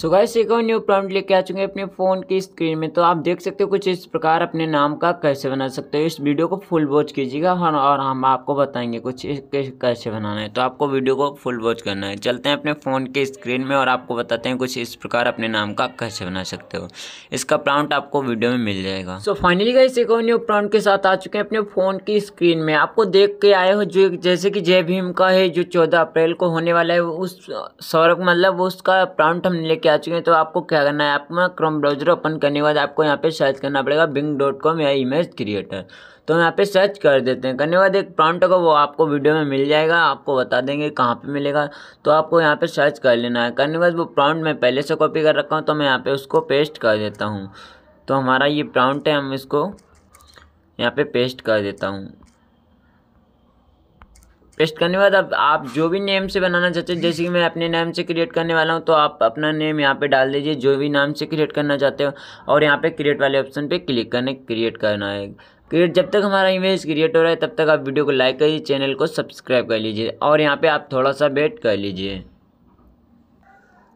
so guys एक और new prompt लेके आ चुके हैं अपने फ़ोन की स्क्रीन में तो आप देख सकते हो कुछ इस प्रकार अपने नाम का कैसे बना सकते हो इस वीडियो को फुल वॉच कीजिएगा और हम आपको बताएंगे कुछ कैसे बनाना है तो आपको वीडियो को फुल वॉच करना है चलते हैं अपने फ़ोन की स्क्रीन में और आपको बताते हैं कुछ इस प्रकार अपने नाम का कैसे बना सकते हो इसका प्रॉम्प्ट आपको वीडियो में मिल जाएगा सो फाइनली गाइस एक और न्यू प्रॉम्प्ट के साथ आ चुके हैं अपने फ़ोन की स्क्रीन में आपको देख के आए हो जो जैसे कि जय भीम का है जो चौदह अप्रैल को होने वाला है उस सौरभ मतलब उसका प्रॉम्प्ट हम लेके आ चुके हैं तो आपको क्या करना है आपको क्रोम ब्राउजर ओपन करने के बाद आपको यहाँ पे सर्च करना पड़ेगा बिंग डॉट कॉम या इमेज क्रिएटर तो हम यहाँ पे सर्च कर देते हैं करने के बाद एक प्रॉन्ट होगा वो आपको वीडियो में मिल जाएगा आपको बता देंगे कहाँ पे मिलेगा तो आपको यहाँ पे सर्च कर लेना है करने के बाद वो प्रॉन्ट मैं पहले से कॉपी कर रखा हूँ तो मैं यहाँ पे उसको पेस्ट कर देता हूँ तो हमारा ये प्रॉन्ट है हम इसको यहाँ पे पेस्ट कर देता हूँ पेस्ट करने के बाद अब आप जो भी नेम से बनाना चाहते हैं जैसे कि मैं अपने नाम से क्रिएट करने वाला हूँ तो आप अपना नेम यहाँ पे डाल दीजिए जो भी नाम से क्रिएट करना चाहते हो और यहाँ पे क्रिएट वाले ऑप्शन पे क्लिक करने क्रिएट करना है क्रिएट जब तक हमारा इमेज क्रिएट हो रहा है तब तक आप वीडियो को लाइक करिए चैनल को सब्सक्राइब कर लीजिए और यहाँ पर आप थोड़ा सा वेट कर लीजिए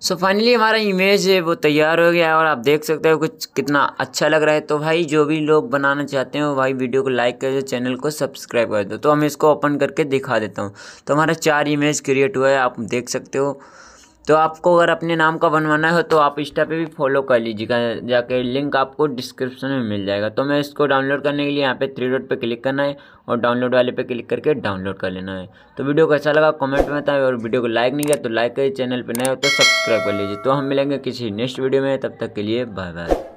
सो फाइनली हमारा इमेज है वो तैयार हो गया है और आप देख सकते हो कुछ कितना अच्छा लग रहा है तो भाई जो भी लोग बनाना चाहते हो भाई वीडियो को लाइक कर दो चैनल को सब्सक्राइब कर दो तो हम इसको ओपन करके दिखा देता हूँ तो हमारा चार इमेज क्रिएट हुआ है आप देख सकते हो तो आपको अगर अपने नाम का बनवाना हो तो आप इंस्टा पे भी फॉलो कर लीजिएगा जाके लिंक आपको डिस्क्रिप्शन में मिल जाएगा तो मैं इसको डाउनलोड करने के लिए यहाँ पे थ्री डॉट पे क्लिक करना है और डाउनलोड वाले पे क्लिक करके डाउनलोड कर लेना है तो वीडियो को अच्छा लगा कमेंट में बताएं और वीडियो को लाइक नहीं किया तो लाइक करिए चैनल पर नए हो तो सब्सक्राइब कर लीजिए तो हम मिलेंगे किसी नेक्स्ट वीडियो में तब तक के लिए बाय बाय